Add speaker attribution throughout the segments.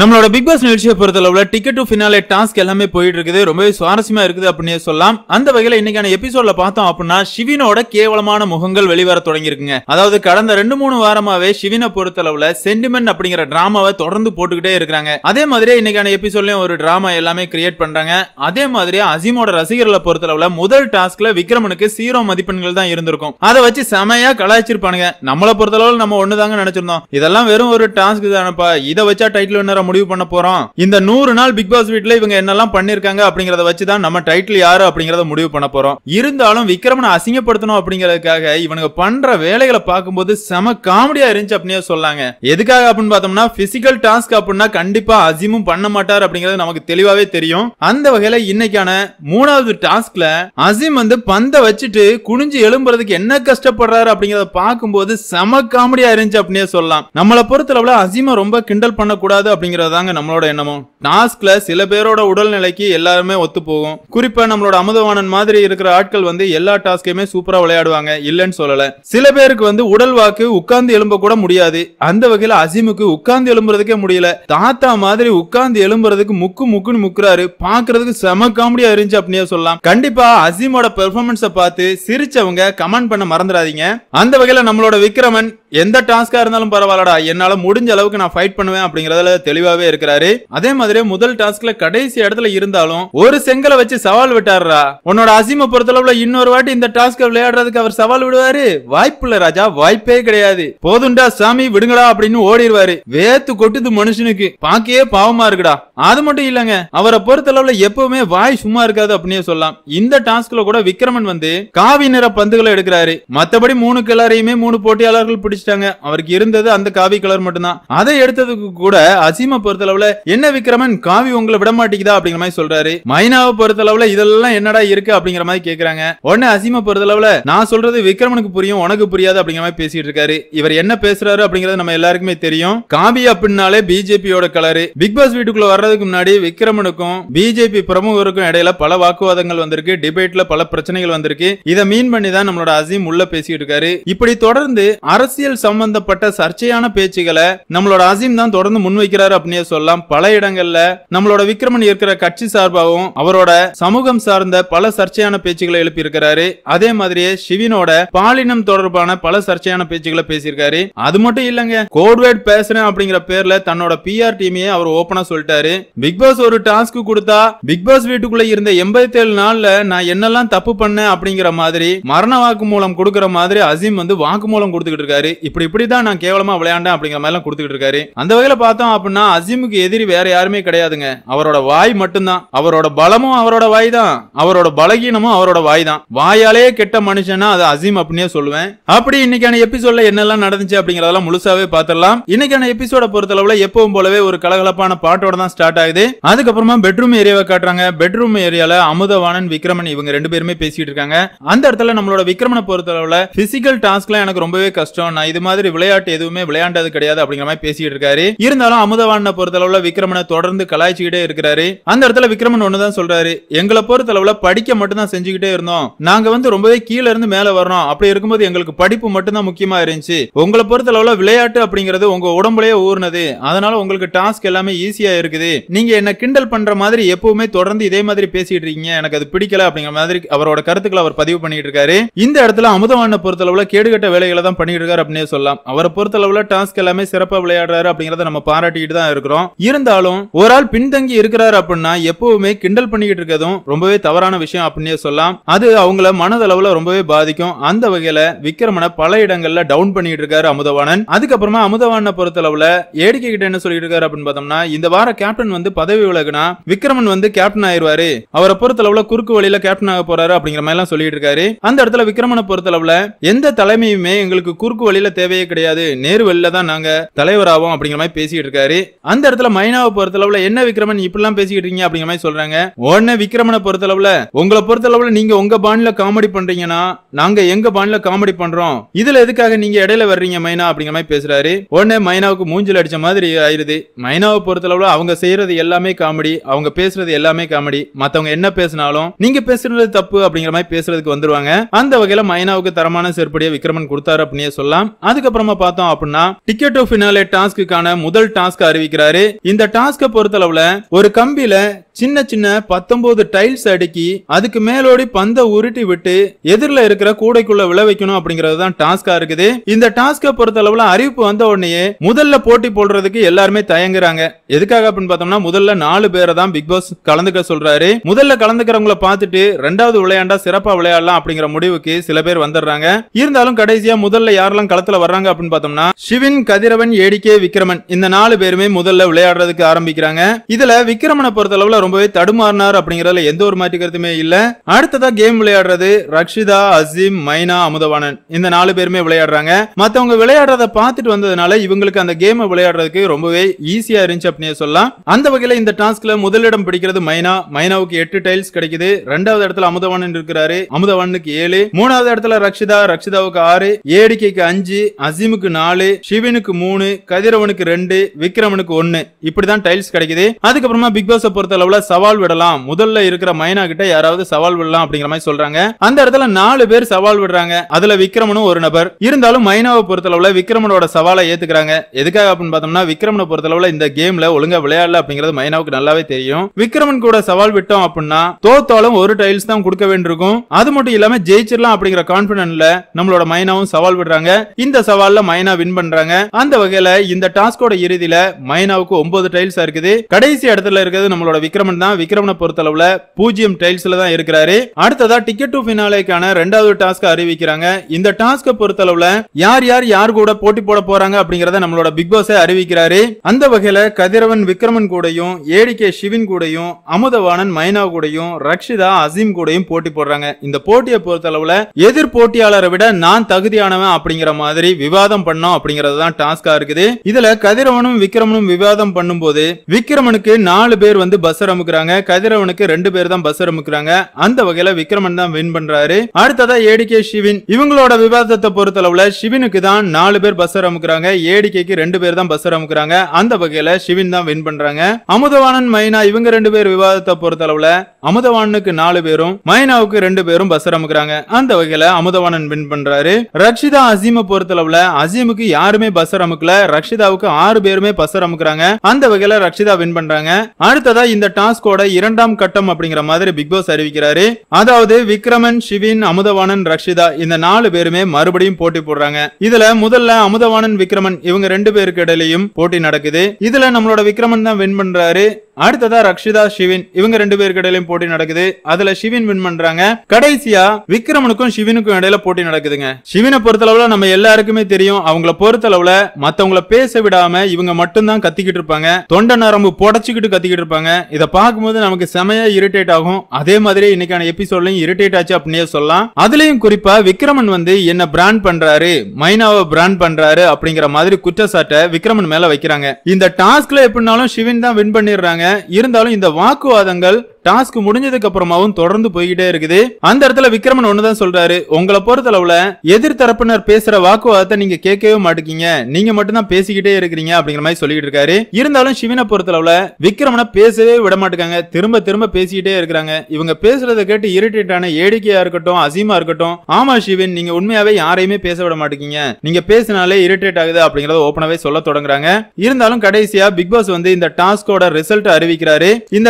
Speaker 1: நம்மளோட big pass நிகழ்ச்சியை பொறுத்தளவுல டிக்கெட் டு ஃபினாலே டாஸ்க் எல்லாமே போயிட்டு இருக்குது ரொம்பவே சுவாரஸ்யமா இருக்குது அப்படின்னு சொல்லலாம் அந்த வகையில இன்னைக்கான எபிசோட்ல பார்த்தோம் அப்படின்னா சிவினோட கேவலமான முகங்கள் வெளிவர தொடங்கிருக்குங்க அதாவது கடந்த ரெண்டு மூணு வாரமாவே சிவினை பொறுத்தளவுல சென்டிமெண்ட் அப்படிங்கிற டிராமாவை தொடர்ந்து போட்டுக்கிட்டே இருக்கிறாங்க அதே மாதிரியே இன்னைக்கான எபிசோட்லயும் ஒரு டிராமா எல்லாமே கிரியேட் பண்றாங்க அதே மாதிரியே அசீமோட ரசிகர்களை பொறுத்தளவுல முதல் டாஸ்க்ல விக்ரமனுக்கு சீரோ மதிப்பெண்கள் தான் இருந்திருக்கும் அதை வச்சு செமையா கலாய்ச்சிருப்பானுங்க நம்மளை பொறுத்தளவுல நம்ம ஒண்ணுதாங்க நினைச்சிருந்தோம் இதெல்லாம் வெறும் ஒரு டாஸ்க் தானப்பா இதை வச்சா டைட்டில் யாரை முடிவு பண்ண போறோம் இந்த நூறு நாள் பிக் பாஸ் வீட்ல இவங்க என்னெல்லாம் பண்ணிருக்காங்க அப்படிங்கறத வச்சுதான் நம்ம டைட்டில் யாரு அப்படிங்கறத முடிவு பண்ண போறோம் இருந்தாலும் விக்ரமனை அசிங்கப்படுத்தணும் அப்படிங்கறதுக்காக இவனுங்க பண்ற வேலைகளை பார்க்கும்போது செம காமெடியா இருந்துச்சு அப்படியே சொல்லாங்க எதுக்காக அப்படின்னு பார்த்தோம்னா பிசிக்கல் டாஸ்க் அப்படின்னா கண்டிப்பா அசிமும் பண்ண மாட்டார் அப்படிங்கறது நமக்கு தெளிவாவே தெரியும் அந்த வகையில இன்னைக்கான மூணாவது டாஸ்க்ல அசிம் வந்து பந்த வச்சுட்டு குனிஞ்சு எழும்புறதுக்கு என்ன கஷ்டப்படுறாரு அப்படிங்கறத பார்க்கும்போது செம காமெடியா இருந்துச்சு அப்படின்னே சொல்லலாம் நம்மளை பொறுத்தளவுல அசிம ரொம்ப கிண்டல் பண்ணக்கூடாது அப்படிங்கிற அப்படிங்கறது தாங்க நம்மளோட எண்ணமும் டாஸ்க்ல சில பேரோட உடல்நிலைக்கு எல்லாருமே ஒத்து போகும் குறிப்பா நம்மளோட அமுதவாணன் மாதிரி இருக்கிற ஆட்கள் வந்து எல்லா டாஸ்கையுமே சூப்பரா விளையாடுவாங்க இல்லன்னு சொல்லல சில பேருக்கு வந்து உடல் வாக்கு உட்கார்ந்து எழும்ப கூட முடியாது அந்த வகையில அசிமுக்கு உட்கார்ந்து எழும்புறதுக்கே முடியல தாத்தா மாதிரி உட்கார்ந்து எழும்புறதுக்கு முக்கு முக்குன்னு முக்குறாரு பாக்குறதுக்கு செம காமெடியா இருந்துச்சு அப்படியே சொல்லலாம் கண்டிப்பா அசீமோட பெர்ஃபார்மன்ஸை பார்த்து சிரிச்சவங்க கமெண்ட் பண்ண மறந்துடாதீங்க அந்த வகையில நம்மளோட விக்ரமன் எந்த டாஸ்கா இருந்தாலும் பரவாயில்லடா என்னால முடிஞ்ச அளவுக்கு நான் ஃபைட் பண்ணுவேன் அப்படிங்கறதுல தெளிவு தெளிவாவே இருக்கிறாரு அதே மாதிரி முதல் டாஸ்க்ல கடைசி இடத்துல இருந்தாலும் ஒரு செங்கலை வச்சு சவால் விட்டாருடா உன்னோட அசிம பொறுத்தளவுல இன்னொரு வாட்டி இந்த டாஸ்க விளையாடுறதுக்கு அவர் சவால் விடுவாரு வாய்ப்பு இல்ல ராஜா வாய்ப்பே கிடையாது போதுண்டா சாமி விடுங்களா அப்படின்னு ஓடிடுவாரு வேத்து கொட்டுது மனுஷனுக்கு பாக்கியே பாவமா இருக்குடா அது மட்டும் இல்லங்க அவரை பொறுத்தளவுல எப்பவுமே வாய் சும்மா இருக்காது அப்படின்னு சொல்லலாம் இந்த டாஸ்க்ல கூட விக்ரமன் வந்து காவி நிற பந்துகளை எடுக்கிறாரு மத்தபடி மூணு கிளரையுமே மூணு போட்டியாளர்கள் பிடிச்சிட்டாங்க அவருக்கு இருந்தது அந்த காவி கிளர் மட்டும்தான் அதை எடுத்ததுக்கு கூட அசிம சீமா அளவுல என்ன விக்ரமன் காவி உங்களை விட மாட்டேங்குதா அப்படிங்கிற மாதிரி சொல்றாரு மைனாவை அளவுல இதெல்லாம் என்னடா இருக்கு அப்படிங்கிற மாதிரி கேக்குறாங்க உடனே அசீமா அளவுல நான் சொல்றது விக்ரமனுக்கு புரியும் உனக்கு புரியாது அப்படிங்கிற மாதிரி பேசிட்டு இருக்காரு இவர் என்ன பேசுறாரு அப்படிங்கறது நம்ம எல்லாருக்குமே தெரியும் காவி அப்படின்னாலே பிஜேபியோட கலரு பிக் பாஸ் வீட்டுக்குள்ள வர்றதுக்கு முன்னாடி விக்ரமனுக்கும் பிஜேபி பிரமுகருக்கும் இடையில பல வாக்குவாதங்கள் வந்திருக்கு டிபேட்ல பல பிரச்சனைகள் வந்திருக்கு இதை மீன் பண்ணி தான் நம்மளோட அசீம் உள்ள பேசிட்டு இருக்காரு இப்படி தொடர்ந்து அரசியல் சம்பந்தப்பட்ட சர்ச்சையான பேச்சுகளை நம்மளோட அசீம் தான் தொடர்ந்து முன்வைக்கிறாரு அப்படின்னே சொல்லலாம் பல இடங்கள்ல நம்மளோட விக்ரமன் இருக்கிற கட்சி சார்பாகவும் அவரோட சமூகம் சார்ந்த பல சர்ச்சையான பேச்சுகளை எழுப்பியிருக்கிறாரு அதே மாதிரியே சிவினோட பாலினம் தொடர்பான பல சர்ச்சையான பேச்சுகளை பேசியிருக்காரு அது மட்டும் இல்லங்க கோட்வேட் பேசுறேன் அப்படிங்கிற பேர்ல தன்னோட பிஆர் டீமையே அவர் ஓபனா சொல்லிட்டாரு பிக் பாஸ் ஒரு டாஸ்க் கொடுத்தா பிக் பாஸ் வீட்டுக்குள்ள இருந்த எண்பத்தி ஏழு நாள்ல நான் என்னெல்லாம் தப்பு பண்ணேன் அப்படிங்கிற மாதிரி மரண வாக்கு மூலம் கொடுக்கற மாதிரி அசீம் வந்து வாக்கு மூலம் கொடுத்துக்கிட்டு இருக்காரு இப்படி இப்படிதான் நான் கேவலமா விளையாண்டேன் அப்படிங்கிற மாதிரி எல்லாம் கொடுத்துக்கிட்டு இருக்காரு அந்த வகையில பார்த்தோம் அப்படின்னா அசீமுக்கு எதிரி வேற யாருமே கிடையாதுங்க அவரோட வாய் மட்டும்தான் அவரோட பலமும் அவரோட வாய் தான் அவரோட பலகீனமும் அவரோட வாய் தான் வாயாலே கெட்ட மனுஷனா அது அசீம் அப்படின்னே சொல்லுவேன் அப்படி இன்னைக்கான எபிசோட்ல என்னெல்லாம் நடந்துச்சு அப்படிங்கறதெல்லாம் முழுசாவே பாத்திரலாம் இன்னைக்கான எபிசோட பொறுத்தளவுல எப்பவும் போலவே ஒரு கலகலப்பான பாட்டோட தான் ஸ்டார்ட் ஆகுது அதுக்கப்புறமா பெட்ரூம் ஏரியாவை காட்டுறாங்க பெட்ரூம் ஏரியால அமுதவாணன் விக்ரமன் இவங்க ரெண்டு பேருமே பேசிட்டு இருக்காங்க அந்த இடத்துல நம்மளோட விக்ரமனை பொறுத்தளவுல பிசிக்கல் டாஸ்க்லாம் எனக்கு ரொம்பவே கஷ்டம் நான் இது மாதிரி விளையாட்டு எதுவுமே விளையாண்டது கிடையாது அப்படிங்கிற மாதிரி பேசிட்டு இருக்காரு இருந்தாலும் அமுதவாணன் சல்மானை பொறுத்தளவுல விக்ரமனை தொடர்ந்து கலாய்ச்சிக்கிட்டே இருக்கிறாரு அந்த இடத்துல விக்ரமன் ஒண்ணுதான் சொல்றாரு எங்களை பொறுத்தளவுல படிக்க மட்டும் தான் செஞ்சுக்கிட்டே இருந்தோம் நாங்க வந்து ரொம்பவே கீழே இருந்து மேல வரணும் அப்படி இருக்கும்போது எங்களுக்கு படிப்பு மட்டும் தான் முக்கியமா இருந்துச்சு உங்களை பொறுத்தளவுல விளையாட்டு அப்படிங்கறது உங்க உடம்புலயே ஊர்னது அதனால உங்களுக்கு டாஸ்க் எல்லாமே ஈஸியா இருக்குது நீங்க என்ன கிண்டல் பண்ற மாதிரி எப்பவுமே தொடர்ந்து இதே மாதிரி பேசிட்டு இருக்கீங்க எனக்கு அது பிடிக்கல அப்படிங்கிற மாதிரி அவரோட கருத்துக்களை அவர் பதிவு பண்ணிட்டு இருக்காரு இந்த இடத்துல அமுதவான பொறுத்தளவுல கேடுகட்ட வேலைகளை தான் பண்ணிட்டு இருக்காரு அப்படின்னு சொல்லலாம் அவரை பொறுத்தளவுல டாஸ்க் எல்லாமே சிறப்பா விளையாடுறாரு அப்படிங்கறத நம்ம பாராட்டிட்டு தான் இருக்கிறோம் இருந்தாலும் ஒரு ஆள் பின்தங்கி இருக்கிறாரு அப்படின்னா எப்பவுமே கிண்டல் பண்ணிக்கிட்டு இருக்கிறதும் ரொம்பவே தவறான விஷயம் அப்படின்னே சொல்லலாம் அது அவங்கள மனதளவுல ரொம்பவே பாதிக்கும் அந்த வகையில விக்ரமனை பல இடங்கள்ல டவுன் பண்ணிட்டு இருக்காரு அமுதவாணன் அதுக்கப்புறமா அமுதவாணனை அளவுல ஏடிக்கை கிட்ட என்ன சொல்லிட்டு இருக்காரு அப்படின்னு பார்த்தோம்னா இந்த வார கேப்டன் வந்து பதவி விலகுனா விக்ரமன் வந்து கேப்டன் ஆயிருவாரு அவரை அளவுல குறுக்கு வழியில கேப்டன் ஆக போறாரு அப்படிங்கிற மாதிரி எல்லாம் சொல்லிட்டு இருக்காரு அந்த இடத்துல விக்ரமனை அளவுல எந்த தலைமையுமே எங்களுக்கு குறுக்கு வழியில தேவையே கிடையாது நேரு தான் நாங்க தலைவராகும் அப்படிங்கிற மாதிரி பேசிட்டு இருக்காரு அந்த இடத்துல மைனாவை பொறுத்தளவுல என்ன விக்ரமன் எல்லாம் பேசிக்கிட்டு இருக்கீங்க அப்படிங்கிற மாதிரி சொல்றாங்க உடனே விக்ரமனை பொறுத்தளவுல உங்களை பொறுத்தளவுல நீங்க உங்க பாணில காமெடி பண்றீங்கன்னா நாங்க எங்க பாணில காமெடி பண்றோம் இதுல எதுக்காக நீங்க இடையில வர்றீங்க மைனா அப்படிங்கிற மாதிரி பேசுறாரு உடனே மைனாவுக்கு மூஞ்சல் அடிச்ச மாதிரி ஆயிருது மைனாவை பொறுத்தளவுல அவங்க செய்யறது எல்லாமே காமெடி அவங்க பேசுறது எல்லாமே காமெடி மத்தவங்க என்ன பேசினாலும் நீங்க பேசுறது தப்பு அப்படிங்கிற மாதிரி பேசுறதுக்கு வந்துருவாங்க அந்த வகையில மைனாவுக்கு தரமான செருப்படியை விக்ரமன் கொடுத்தாரு அப்படின்னே சொல்லலாம் அதுக்கப்புறமா பார்த்தோம் அப்படின்னா டிக்கெட் ஆஃப் ஃபினாலே டாஸ்க்குக்கான முதல் டாஸ்க் அறிவிக்கிறாரு இந்த டாஸ்க பொறுத்தளவுல ஒரு கம்பியில சின்ன சின்ன பத்தொன்பது டைல்ஸ் அடுக்கி அதுக்கு மேலோடி பந்த உருட்டி விட்டு எதிரில இருக்கிற கூடைக்குள்ள விளை வைக்கணும் அப்படிங்கறது தான் டாஸ்கா இருக்குது இந்த டாஸ்க பொறுத்தளவுல அறிவிப்பு வந்த உடனே முதல்ல போட்டி போடுறதுக்கு எல்லாருமே தயங்குறாங்க எதுக்காக அப்படின்னு பார்த்தோம்னா முதல்ல நாலு பேரை தான் பிக் பாஸ் கலந்துக்க சொல்றாரு முதல்ல கலந்துக்கிறவங்கள பார்த்துட்டு ரெண்டாவது விளையாண்டா சிறப்பா விளையாடலாம் அப்படிங்கிற முடிவுக்கு சில பேர் வந்துடுறாங்க இருந்தாலும் கடைசியா முதல்ல யாரெல்லாம் களத்துல வர்றாங்க அப்படின்னு பார்த்தோம்னா சிவின் கதிரவன் ஏடிக்கே விக்ரமன் இந்த நாலு பேருமே முதல்ல விளையாடுறதுக்கு ஆரம்பிக்கிறாங்க இதுல விக்ரமனை பொறுத்த அளவுல ரொம்பவே தடுமாறினார் அப்படிங்கறதுல எந்த ஒரு மாற்று கருத்துமே இல்ல அடுத்ததா கேம் விளையாடுறது ரக்ஷிதா அசீம் மைனா அமுதவாணன் இந்த நாலு பேருமே விளையாடுறாங்க மத்தவங்க விளையாடுறத பார்த்துட்டு வந்ததுனால இவங்களுக்கு அந்த கேம் விளையாடுறதுக்கு ரொம்பவே ஈஸியா இருந்துச்சு அப்படின்னு சொல்லலாம் அந்த வகையில இந்த டாஸ்க்ல முதலிடம் பிடிக்கிறது மைனா மைனாவுக்கு எட்டு டைல்ஸ் கிடைக்குது ரெண்டாவது இடத்துல அமுதவாணன் இருக்கிறாரு அமுதவாணனுக்கு ஏழு மூணாவது இடத்துல ரக்ஷிதா ரக்ஷிதாவுக்கு ஆறு ஏடிக்கைக்கு அஞ்சு அசீமுக்கு நாலு சிவனுக்கு மூணு கதிரவனுக்கு ரெண்டு விக்ரமனுக்கு ஒன்னொன்னுக்கு ஒண்ணு இப்படிதான் டைல்ஸ் கிடைக்குது அதுக்கப்புறமா பிக் பாஸ் பொறுத்த அளவுல சவால் விடலாம் முதல்ல இருக்கிற மைனா கிட்ட யாராவது சவால் விடலாம் அப்படிங்கிற மாதிரி சொல்றாங்க அந்த இடத்துல நாலு பேர் சவால் விடுறாங்க அதுல விக்ரமனும் ஒரு நபர் இருந்தாலும் மைனாவை பொறுத்த அளவுல விக்ரமனோட சவாலை ஏத்துக்கிறாங்க எதுக்காக அப்படின்னு பார்த்தோம்னா விக்ரமனை பொறுத்த அளவுல இந்த கேம்ல ஒழுங்கா விளையாடல அப்படிங்கறது மைனாவுக்கு நல்லாவே தெரியும் விக்ரமன் கூட சவால் விட்டோம் அப்படின்னா தோத்தாலும் ஒரு டைல்ஸ் தான் கொடுக்க வேண்டியிருக்கும் அது மட்டும் இல்லாம ஜெயிச்சிடலாம் அப்படிங்கிற கான்பிடன்ட்ல நம்மளோட மைனாவும் சவால் விடுறாங்க இந்த சவால்ல மைனா வின் பண்றாங்க அந்த வகையில இந்த டாஸ்கோட இறுதியில மைனாவுக்கு ஒன்பது டைல்ஸா இருக்குது கடைசி இடத்துல இருக்கிறது நம்மளோட விக்ரமன் தான் விக்ரமனை பொறுத்தளவுல பூஜ்ஜியம் டைல்ஸ்ல தான் இருக்கிறாரு அடுத்ததா டிக்கெட் டு பினாலேக்கான ரெண்டாவது டாஸ்க் அறிவிக்கிறாங்க இந்த டாஸ்க பொறுத்தளவுல யார் யார் யார் கூட போட்டி போட போறாங்க அப்படிங்கறத நம்மளோட பிக் பாஸ் அறிவிக்கிறாரு அந்த வகையில கதிரவன் விக்ரமன் கூடயும் ஏடிகே சிவின் கூடயும் அமுதவாணன் மைனா கூடயும் ரக்ஷிதா அசீம் கூடயும் போட்டி போடுறாங்க இந்த போட்டியை பொறுத்தளவுல எதிர் போட்டியாளரை விட நான் தகுதியானவன் அப்படிங்கிற மாதிரி விவாதம் பண்ணோம் அப்படிங்கறது தான் டாஸ்கா இருக்குது இதுல கதிரவனும் விக்ரமனும் விக்ரமும் விவாதம் பண்ணும்போது விக்ரமனுக்கு நாலு பேர் வந்து பஸ் அமுக்குறாங்க கதிரவனுக்கு ரெண்டு பேர் தான் பஸ் அமுக்குறாங்க அந்த வகையில விக்ரமன் தான் வின் பண்றாரு அடுத்ததா ஏடிகே சிவின் இவங்களோட விவாதத்தை பொறுத்தளவுல சிவினுக்கு தான் நாலு பேர் பஸ் அமுக்குறாங்க ஏடிகேக்கு ரெண்டு பேர் தான் பஸ் அமுக்குறாங்க அந்த வகையில சிவின் தான் வின் பண்றாங்க அமுதவாணன் மைனா இவங்க ரெண்டு பேர் விவாதத்தை பொறுத்தளவுல அமுதவாணனுக்கு நாலு பேரும் மைனாவுக்கு ரெண்டு பேரும் பஸ் அமுக்குறாங்க அந்த வகையில அமுதவாணன் வின் பண்றாரு ரக்ஷிதா அசீமை பொறுத்தளவுல அசீமுக்கு யாருமே பஸ் அமுக்கல ரக்ஷிதாவுக்கு ஆறு பேருமே பஸ் காமிக்கிறாங்க அந்த வகையில ரக்ஷிதா வின் பண்றாங்க அடுத்ததா இந்த டாஸ்கோட இரண்டாம் கட்டம் அப்படிங்கிற மாதிரி பிக் பாஸ் அறிவிக்கிறாரு அதாவது விக்ரமன் சிவின் அமுதவாணன் ரக்ஷிதா இந்த நாலு பேருமே மறுபடியும் போட்டி போடுறாங்க இதுல முதல்ல அமுதவாணன் விக்ரமன் இவங்க ரெண்டு பேருக்கு இடையிலையும் போட்டி நடக்குது இதுல நம்மளோட விக்ரமன் தான் வின் பண்றாரு அடுத்ததா ரக்ஷிதா ஷிவின் இவங்க ரெண்டு பேருக்கு இடையிலும் போட்டி நடக்குது அதுல ஷிவின் வின் பண்றாங்க கடைசியா விக்ரமனுக்கும் ஷிவினுக்கும் இடையில போட்டி நடக்குதுங்க ஷிவினை பொறுத்தளவுல நம்ம எல்லாருக்குமே தெரியும் அவங்கள பொறுத்தளவுல மத்தவங்கள பேச விடாம இவங்க மட்டும்தான் கத்திக்கிட்டு இருப்பாங்க தொண்டை நரம்பு புடச்சுக்கிட்டு கத்திக்கிட்டு இருப்பாங்க இதை பார்க்கும்போது நமக்கு செமையா இரிட்டேட் ஆகும் அதே மாதிரி இன்னைக்கான எபிசோட்லயும் இரிட்டேட் ஆச்சு அப்படின்னே சொல்லலாம் அதுலயும் குறிப்பா விக்ரமன் வந்து என்ன பிராண்ட் பண்றாரு மைனாவை பிராண்ட் பண்றாரு அப்படிங்கிற மாதிரி குற்றச்சாட்டை விக்ரமன் மேல வைக்கிறாங்க இந்த டாஸ்க்ல எப்படினாலும் ஷிவின் தான் வின் பண்ணிடுறாங்க இருந்தாலும் இந்த வாக்குவாதங்கள் டாஸ்க் முடிஞ்சதுக்கு அப்புறமாவும் தொடர்ந்து போய்கிட்டே இருக்குது அந்த இடத்துல விக்ரமன் ஒண்ணுதான் சொல்றாரு உங்களை பொறுத்த அளவுல எதிர்த்தரப்பினர் பேசுற வாக்குவாதத்தை நீங்க கேட்கவே மாட்டீங்க நீங்க மட்டும்தான் பேசிக்கிட்டே இருக்கிறீங்க அப்படிங்கிற மாதிரி சொல்லிட்டு இருக்காரு இருந்தாலும் சிவனை அளவுல விக்ரமனை பேசவே விட மாட்டாங்க திரும்ப திரும்ப பேசிக்கிட்டே இருக்கிறாங்க இவங்க பேசுறதை கேட்டு இரிட்டேட் ஆன ஏடிக்கையா இருக்கட்டும் அசீமா இருக்கட்டும் ஆமா சிவன் நீங்க உண்மையாவே யாரையுமே பேச விட மாட்டீங்க நீங்க பேசினாலே இரிட்டேட் ஆகுது அப்படிங்கறத ஓபனாவே சொல்ல தொடங்குறாங்க இருந்தாலும் கடைசியா பிக் பாஸ் வந்து இந்த டாஸ்கோட ரிசல்ட் அறிவிக்கிறாரு இந்த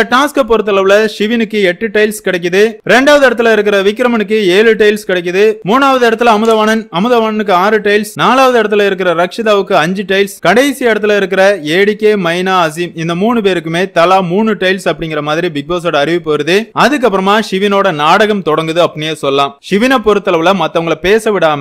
Speaker 1: பொறுத்த அளவுல சிவனுக்கு எட்டு டைல்ஸ் கிடைக்குது ரெண்டாவது இடத்துல இருக்கிற விக்ரமனுக்கு ஏழு டைல்ஸ் கிடைக்குது மூணாவது இடத்துல அமுதவாணன் அமுதவாணனுக்கு ஆறு டைல்ஸ் நாலாவது இடத்துல இருக்கிற ரக்ஷிதாவுக்கு அஞ்சு டைல்ஸ் கடைசி இடத்துல இருக்கிற ஏடிகே மைனா அசீம் இந்த மூணு பேருக்குமே தலா மூணு டைல்ஸ் அப்படிங்கிற மாதிரி பிக் பாஸோட அறிவிப்பு வருது அதுக்கப்புறமா சிவனோட நாடகம் தொடங்குது அப்படின்னே சொல்லலாம் சிவனை பொறுத்தளவுல மத்தவங்கள பேச விடாம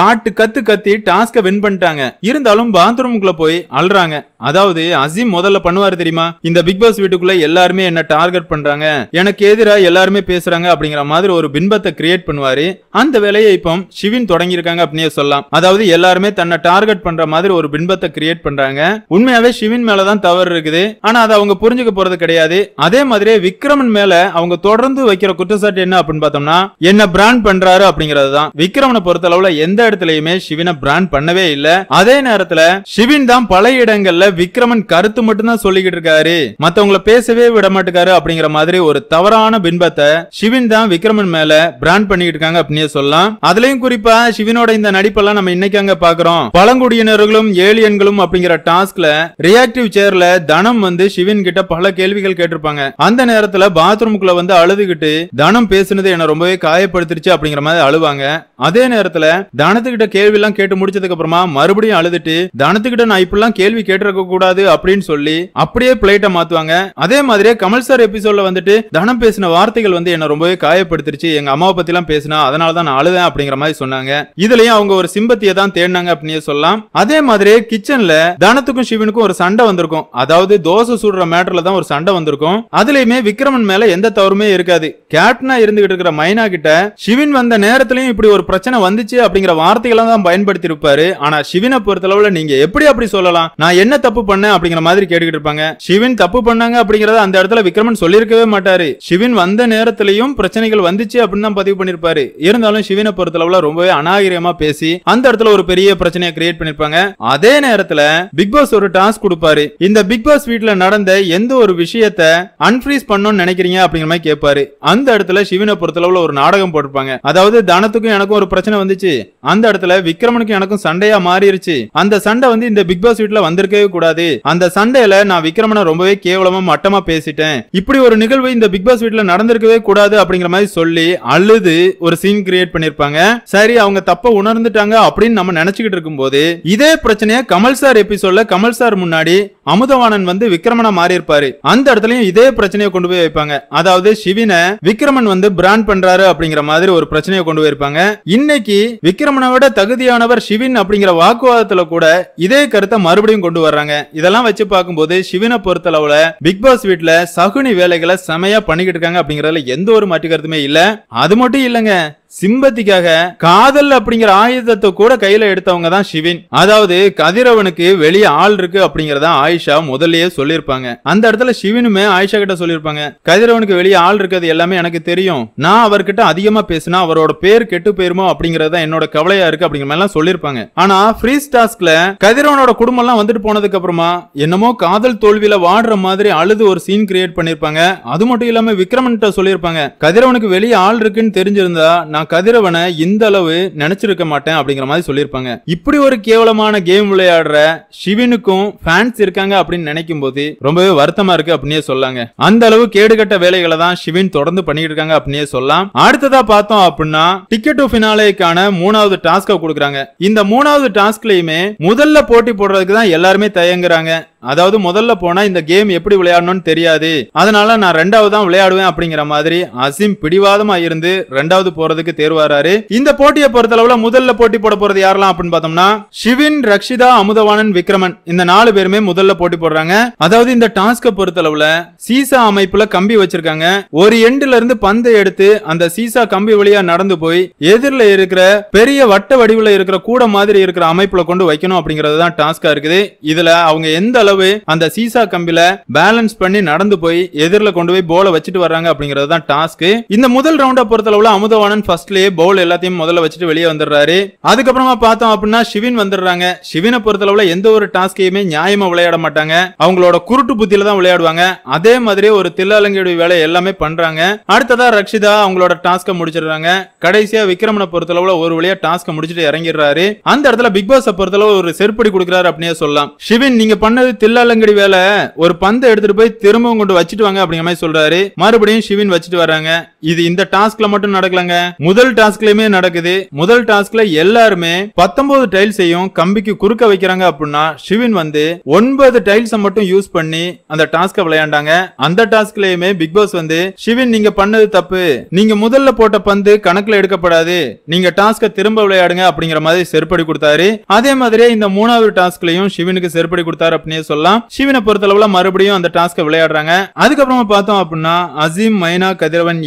Speaker 1: காட்டு கத்து கத்தி டாஸ்க வின் பண்ணிட்டாங்க இருந்தாலும் பாத்ரூமுக்குள்ள போய் அல்றாங்க அதாவது அசீம் முதல்ல பண்ணுவாரு தெரியுமா இந்த பிக் பாஸ் வீட்டுக்குள்ள எல்லாருமே என்ன டார்கெட் பண்றாங்க பேசுறாங்க எனக்கு எதிராக எல்லாருமே பேசுறாங்க அப்படிங்கிற மாதிரி ஒரு பின்பத்தை கிரியேட் பண்ணுவாரு அந்த வேலையை இப்போ சிவின் தொடங்கி இருக்காங்க அப்படியே சொல்லலாம் அதாவது எல்லாருமே தன்னை டார்கெட் பண்ற மாதிரி ஒரு பின்பத்தை கிரியேட் பண்றாங்க உண்மையாவே சிவின் மேலதான் தவறு இருக்குது ஆனா அதை அவங்க புரிஞ்சுக்க போறது கிடையாது அதே மாதிரி விக்ரமன் மேல அவங்க தொடர்ந்து வைக்கிற குற்றச்சாட்டு என்ன அப்படின்னு பார்த்தோம்னா என்ன பிராண்ட் பண்றாரு அப்படிங்கிறது தான் விக்ரமனை பொறுத்த அளவுல எந்த இடத்துலயுமே சிவினை பிராண்ட் பண்ணவே இல்ல அதே நேரத்துல சிவின் தான் பல இடங்கள்ல விக்ரமன் கருத்து மட்டும் தான் சொல்லிக்கிட்டு இருக்காரு மத்தவங்கள பேசவே விட மாட்டேக்காரு அப்படிங்கிற மாதிரி மாதிரி ஒரு தவறான பின்பத்தை சிவின் தான் விக்ரமன் மேல பிராண்ட் பண்ணிட்டு இருக்காங்க சொல்லலாம் அதுலயும் குறிப்பா சிவினோட இந்த நடிப்பெல்லாம் நம்ம இன்னைக்கு அங்க பாக்குறோம் பழங்குடியினர்களும் ஏலியன்களும் அப்படிங்கிற டாஸ்க்ல ரியாக்டிவ் சேர்ல தனம் வந்து சிவின் கிட்ட பல கேள்விகள் கேட்டிருப்பாங்க அந்த நேரத்துல பாத்ரூம்குள்ள வந்து அழுதுகிட்டு தனம் பேசுனது என்ன ரொம்பவே காயப்படுத்திருச்சு அப்படிங்கிற மாதிரி அழுவாங்க அதே நேரத்துல தனத்துக்கிட்ட கேள்வி எல்லாம் கேட்டு முடிச்சதுக்கு அப்புறமா மறுபடியும் அழுதுட்டு தனத்துக்கிட்ட நான் இப்பெல்லாம் கேள்வி கேட்டிருக்க கூடாது அப்படின்னு சொல்லி அப்படியே பிளேட்டை மாத்துவாங்க அதே மாதிரியே கமல் சார் எபிசோட்ல வந்து வந்துட்டு தனம் பேசின வார்த்தைகள் வந்து என்ன ரொம்பவே காயப்படுத்திருச்சு எங்க அம்மாவை பத்தி எல்லாம் பேசினா அதனால தான் நான் அழுதேன் அப்படிங்கிற மாதிரி சொன்னாங்க இதுலயும் அவங்க ஒரு சிம்பத்தியை தான் தேடினாங்க அப்படின்னு சொல்லலாம் அதே மாதிரி கிச்சன்ல தனத்துக்கும் சிவனுக்கும் ஒரு சண்டை வந்திருக்கும் அதாவது தோசை சுடுற மேட்டர்ல தான் ஒரு சண்டை வந்திருக்கும் அதுலயுமே விக்ரமன் மேல எந்த தவறுமே இருக்காது கேப்டனா இருந்துகிட்டு இருக்கிற மைனா கிட்ட சிவின் வந்த நேரத்திலயும் இப்படி ஒரு பிரச்சனை வந்துச்சு அப்படிங்கிற வார்த்தைகளை தான் பயன்படுத்தி இருப்பாரு ஆனா சிவினை அளவுல நீங்க எப்படி அப்படி சொல்லலாம் நான் என்ன தப்பு பண்ணேன் அப்படிங்கிற மாதிரி கேட்டுக்கிட்டு இருப்பாங்க சிவின் தப்பு பண்ணாங்க அப்படிங்கறத அந்த இடத்துல விக்ரமன் சொல்லியிருக்கவே மாட்டாரு சிவின் வந்த நேரத்திலையும் பிரச்சனைகள் வந்துச்சு அப்படின்னு பதிவு பண்ணிருப்பாரு இருந்தாலும் சிவனை பொறுத்த அளவுல ரொம்பவே அநாகரியமா பேசி அந்த இடத்துல ஒரு பெரிய பிரச்சனையை கிரியேட் பண்ணிருப்பாங்க அதே நேரத்துல பிக் பாஸ் ஒரு டாஸ்க் கொடுப்பாரு இந்த பிக் பாஸ் வீட்டுல நடந்த எந்த ஒரு விஷயத்த அன்ஃப்ரீஸ் பண்ணணும்னு நினைக்கிறீங்க அப்படிங்கிற மாதிரி கேட்பாரு அந்த இடத்துல சிவனை பொறுத்த அளவுல ஒரு நாடகம் போட்டிருப்பாங்க அதாவது தனத்துக்கும் எனக்கும் ஒரு பிரச்சனை வந்துச்சு அந்த இடத்துல விக்ரமனுக்கும் எனக்கும் சண்டையா மாறிடுச்சு அந்த சண்டை வந்து இந்த பிக் பாஸ் வீட்டுல வந்திருக்கவே கூடாது அந்த சண்டையில நான் விக்ரமனை ரொம்பவே கேவலமா மட்டமா பேசிட்டேன் இப்படி ஒரு நிகழ்வு நிகழ்வு இந்த பிக் பாஸ் வீட்டுல நடந்திருக்கவே கூடாது அப்படிங்கிற மாதிரி சொல்லி அழுது ஒரு சீன் கிரியேட் பண்ணிருப்பாங்க சரி அவங்க தப்ப உணர்ந்துட்டாங்க அப்படின்னு நம்ம நினைச்சுக்கிட்டு இருக்கும் போது இதே பிரச்சனைய கமல் சார் எபிசோட்ல கமல் சார் முன்னாடி அமுதவாணன் வந்து விக்ரமனா மாறி இருப்பாரு அந்த இடத்துலயும் இதே பிரச்சனையை கொண்டு போய் வைப்பாங்க அதாவது சிவினை விக்ரமன் வந்து பிராண்ட் பண்றாரு அப்படிங்கிற மாதிரி ஒரு பிரச்சனையை கொண்டு போயிருப்பாங்க இன்னைக்கு விக்ரமனை விட தகுதியானவர் சிவின் அப்படிங்கிற வாக்குவாதத்துல கூட இதே கருத்தை மறுபடியும் கொண்டு வர்றாங்க இதெல்லாம் வச்சு பார்க்கும்போது சிவினை பொறுத்தளவுல பிக் பாஸ் வீட்டுல சகுனி வேலைகளை செமையா பண்ணிக்கிட்டு இருக்காங்க அப்படிங்கறதுல எந்த ஒரு மாற்று கருத்துமே இல்ல அது மட்டும் இல்லைங்க சிம்பத்திக்காக காதல் அப்படிங்கிற ஆயுதத்தை கூட கையில எடுத்தவங்க தான் சிவின் அதாவது கதிரவனுக்கு வெளியே ஆள் இருக்கு அப்படிங்கறத ஆயிஷா முதல்லயே சொல்லிருப்பாங்க அந்த இடத்துல சிவினுமே ஆயிஷா கிட்ட சொல்லியிருப்பாங்க கதிரவனுக்கு வெளியே ஆள் இருக்கிறது எல்லாமே எனக்கு தெரியும் நான் அவர்கிட்ட அதிகமா பேசினா அவரோட பேர் கெட்டு போயிருமோ அப்படிங்கறத என்னோட கவலையா இருக்கு அப்படிங்கிற மாதிரி எல்லாம் சொல்லிருப்பாங்க ஆனா ஃப்ரீ டாஸ்க்ல கதிரவனோட குடும்பம் எல்லாம் வந்துட்டு போனதுக்கு அப்புறமா என்னமோ காதல் தோல்வியில வாடுற மாதிரி அழுது ஒரு சீன் கிரியேட் பண்ணிருப்பாங்க அது மட்டும் இல்லாம விக்ரமன் சொல்லிருப்பாங்க கதிரவனுக்கு வெளியே ஆள் இருக்குன்னு தெரிஞ்சிருந்தா நான் நான் கதிரவனை இந்த அளவு நினைச்சிருக்க மாட்டேன் அப்படிங்கிற மாதிரி சொல்லியிருப்பாங்க இப்படி ஒரு கேவலமான கேம் விளையாடுற சிவினுக்கும் ஃபேன்ஸ் இருக்காங்க அப்படின்னு நினைக்கும் போது ரொம்பவே வருத்தமா இருக்கு அப்படின்னே சொல்லாங்க அந்த அளவு கேடுகட்ட வேலைகளை தான் சிவின் தொடர்ந்து பண்ணிட்டு இருக்காங்க அப்படின்னே சொல்லலாம் அடுத்ததா பார்த்தோம் அப்படின்னா டிக்கெட் டு ஃபினாலேக்கான மூணாவது டாஸ்கை கொடுக்குறாங்க இந்த மூணாவது டாஸ்க்லயுமே முதல்ல போட்டி போடுறதுக்கு தான் எல்லாருமே தயங்குறாங்க அதாவது முதல்ல போனா இந்த கேம் எப்படி விளையாடணும்னு தெரியாது அதனால நான் ரெண்டாவது தான் விளையாடுவேன் அப்படிங்கிற மாதிரி அசிம் பிடிவாதமா இருந்து ரெண்டாவது போறதுக்கு தேர்வாராரு இந்த போட்டியை பொறுத்தளவுல முதல்ல போட்டி போட போறது யாரெல்லாம் அப்படின்னு பார்த்தோம்னா சிவின் ரக்ஷிதா அமுதவாணன் விக்ரமன் இந்த நாலு பேருமே முதல்ல போட்டி போடுறாங்க அதாவது இந்த டாஸ்க பொறுத்தளவுல சீசா அமைப்புல கம்பி வச்சிருக்காங்க ஒரு எண்டுல இருந்து பந்தை எடுத்து அந்த சீசா கம்பி வழியா நடந்து போய் எதிரில் இருக்கிற பெரிய வட்ட வடிவில் இருக்கிற கூட மாதிரி இருக்கிற அமைப்புல கொண்டு வைக்கணும் அப்படிங்கறது தான் டாஸ்கா இருக்குது இதுல அவங்க எந்த அளவு அளவு அந்த சீசா கம்பில பேலன்ஸ் பண்ணி நடந்து போய் எதிரில கொண்டு போய் போல வச்சுட்டு வர்றாங்க அப்படிங்கறது தான் டாஸ்க் இந்த முதல் ரவுண்டா பொறுத்தளவுல அமுதவாணன் ஃபர்ஸ்ட்லயே பவுல் எல்லாத்தையும் முதல்ல வச்சுட்டு வெளியே வந்துடுறாரு அதுக்கப்புறமா பார்த்தோம் அப்படின்னா சிவின் வந்துடுறாங்க சிவினை அளவுல எந்த ஒரு டாஸ்கையுமே நியாயமா விளையாட மாட்டாங்க அவங்களோட குருட்டு புத்தியில தான் விளையாடுவாங்க அதே மாதிரி ஒரு தில்லாலங்கியுடைய வேலை எல்லாமே பண்றாங்க அடுத்ததா ரக்ஷிதா அவங்களோட டாஸ்க முடிச்சிடுறாங்க கடைசியா விக்ரமனை பொறுத்த அளவுல ஒரு வழியா டாஸ்க முடிச்சுட்டு இறங்கிடுறாரு அந்த இடத்துல பிக் பாஸ் பொறுத்த அளவு ஒரு செருப்படி கொடுக்குறாரு அப்படின்னே சொல்லலாம் சிவின் நீங்க பண்ணது தில்லாலங்கடி வேலை ஒரு பந்தை எடுத்துட்டு போய் திரும்பவும் கொண்டு வச்சுட்டு வாங்க அப்படிங்கிற மாதிரி சொல்றாரு மறுபடியும் சிவின் வச்சுட்டு வர்றாங்க இது இந்த டாஸ்க்ல மட்டும் நடக்கலங்க முதல் டாஸ்க்லயுமே நடக்குது முதல் டாஸ்க்ல எல்லாருமே பத்தொன்பது டைல்ஸையும் கம்பிக்கு குறுக்க வைக்கிறாங்க அப்படின்னா சிவின் வந்து ஒன்பது டைல்ஸ் மட்டும் யூஸ் பண்ணி அந்த டாஸ்க விளையாண்டாங்க அந்த டாஸ்க்லயுமே பிக் பாஸ் வந்து சிவின் நீங்க பண்ணது தப்பு நீங்க முதல்ல போட்ட பந்து கணக்குல எடுக்கப்படாது நீங்க டாஸ்க திரும்ப விளையாடுங்க அப்படிங்கிற மாதிரி செருப்படி கொடுத்தாரு அதே மாதிரியே இந்த மூணாவது டாஸ்க்லயும் சிவனுக்கு செருப்படி கொடுத்தாரு அப்படின்னு சொல்லலாம் சிவனை பொறுத்தளவுல மறுபடியும் அந்த டாஸ்க விளையாடுறாங்க அதுக்கப்புறமா பார்த்தோம் அப்படின்னா அசீம் மைனா கதிரவன்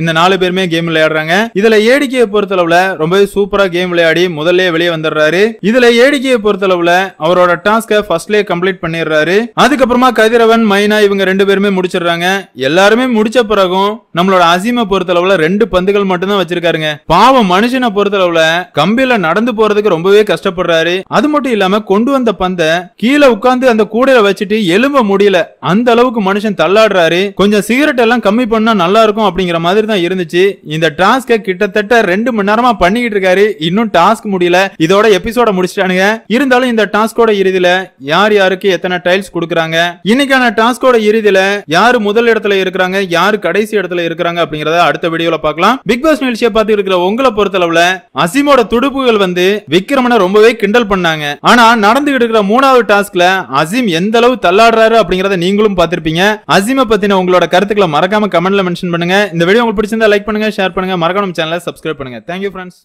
Speaker 1: இந்த நாலு பேருமே கேம் விளையாடுறாங்க இதுல ஏடிக்கையை பொறுத்தளவுல ரொம்பவே சூப்பரா கேம் விளையாடி முதல்ல வெளியே வந்துடுறாரு இதுல ஏடிக்கையை பொறுத்தளவுல அவரோட டாஸ்க ஃபர்ஸ்ட்லயே கம்ப்ளீட் பண்ணிடுறாரு அதுக்கப்புறமா கதிரவன் மைனா இவங்க ரெண்டு பேருமே முடிச்சிடுறாங்க எல்லாருமே முடிச்ச பிறகும் நம்மளோட அசீமை பொறுத்தளவுல ரெண்டு பந்துகள் மட்டும்தான் வச்சிருக்காருங்க பாவம் மனுஷனை பொறுத்தளவுல கம்பியில நடந்து போறதுக்கு ரொம்பவே கஷ்டப்படுறாரு அது மட்டும் இல்லாம கொண்டு வந்த பந்தை கீழே உட்கார்ந்து அந்த கூடையில வச்சுட்டு எலும்ப முடியல அந்த அளவுக்கு மனுஷன் தள்ளாடுறாரு கொஞ்சம் சிகரெட் எல்லாம் கம்மி பண்ணா நல்லா இருக்கும் அப்படிங்கிற மாதிரி தான் இருந்துச்சு இந்த டாஸ்க கிட்டத்தட்ட ரெண்டு மணி நேரமா பண்ணிக்கிட்டு இருக்காரு இன்னும் டாஸ்க் முடியல இதோட எபிசோட முடிச்சிட்டானுங்க இருந்தாலும் இந்த டாஸ்கோட இறுதியில யார் யாருக்கு எத்தனை டைல்ஸ் கொடுக்குறாங்க இன்னைக்கான டாஸ்கோட இறுதியில யாரு முதல் இடத்துல இருக்கிறாங்க யாரு கடைசி இடத்துல இருக்கிறாங்க அப்படிங்கறத அடுத்த வீடியோல பாக்கலாம் பிக் பாஸ் நிகழ்ச்சியை பார்த்து இருக்கிற உங்களை பொறுத்தளவுல அசிமோட துடுப்புகள் வந்து விக்ரமனை ரொம்பவே கிண்டல் பண்ணாங்க ஆனா நடந்துகிட்டு இருக்கிற மூணாவது டாஸ்க்ல அசீம் எந்த அளவு தள்ளாடுறாரு அப்படிங்கறத நீங்களும் பார்த்திருப்பீங்க அசீமை பத்தின உங்களோட கருத்துக்களை மறக்காம கமெண்ட்ல மென்ஷன் பண்ணுங்க இந்த வீடியோ உங்களுக்கு பிடிச்சிருந்தா லைக் பண்ணுங்க ஷேர் பண்ணுங்க மறக்காம சேனலை சப்ஸ்கிரைப் பண்ணுங்க தேங்க்யூ ஃப்ரெண்ட்ஸ்